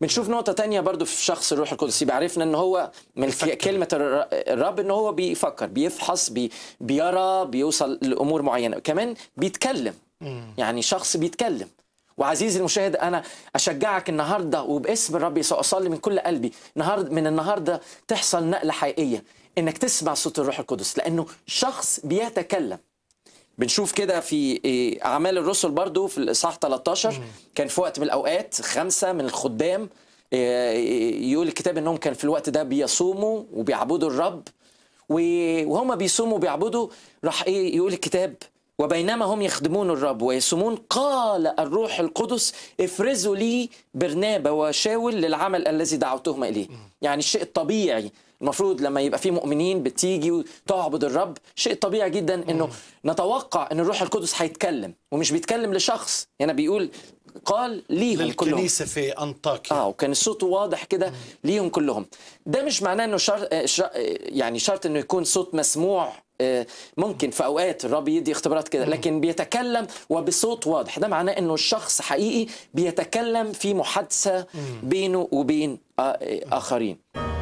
بنشوف نقطه تانية برضو في شخص الروح القدس بيعرفنا ان هو من كلمه الرب ان هو بيفكر بيفحص بي بيرى بيوصل لامور معينه كمان بيتكلم يعني شخص بيتكلم وعزيزي المشاهد انا اشجعك النهارده وباسم الرب يسوع اصلي من كل قلبي النهارده من النهارده تحصل نقله حقيقيه انك تسمع صوت الروح القدس لانه شخص بيتكلم بنشوف كده في اعمال الرسل برضو في الاصحاح 13 كان في وقت من الاوقات خمسه من الخدام آه، يقول الكتاب انهم كان في الوقت ده بيصوموا وبيعبدوا الرب وهما بيصوموا وبيعبدوا راح ايه يقول الكتاب وبينما هم يخدمون الرب ويصومون قال الروح القدس افرزوا لي برنابا وشاول للعمل الذي دعوتهما اليه يعني الشيء الطبيعي المفروض لما يبقى في مؤمنين بتيجي وتعبد الرب شيء طبيعي جدا انه نتوقع ان الروح القدس هيتكلم ومش بيتكلم لشخص هنا يعني بيقول قال ليهم كلهم الكنيسه في انطاكيا اه وكان الصوت واضح كده ليهم كلهم ده مش معناه انه شرط يعني شرط انه يكون صوت مسموع آه، ممكن في اوقات الرب يدي اختبارات كده لكن بيتكلم وبصوت واضح ده معناه انه الشخص حقيقي بيتكلم في محادثه بينه وبين آه، اخرين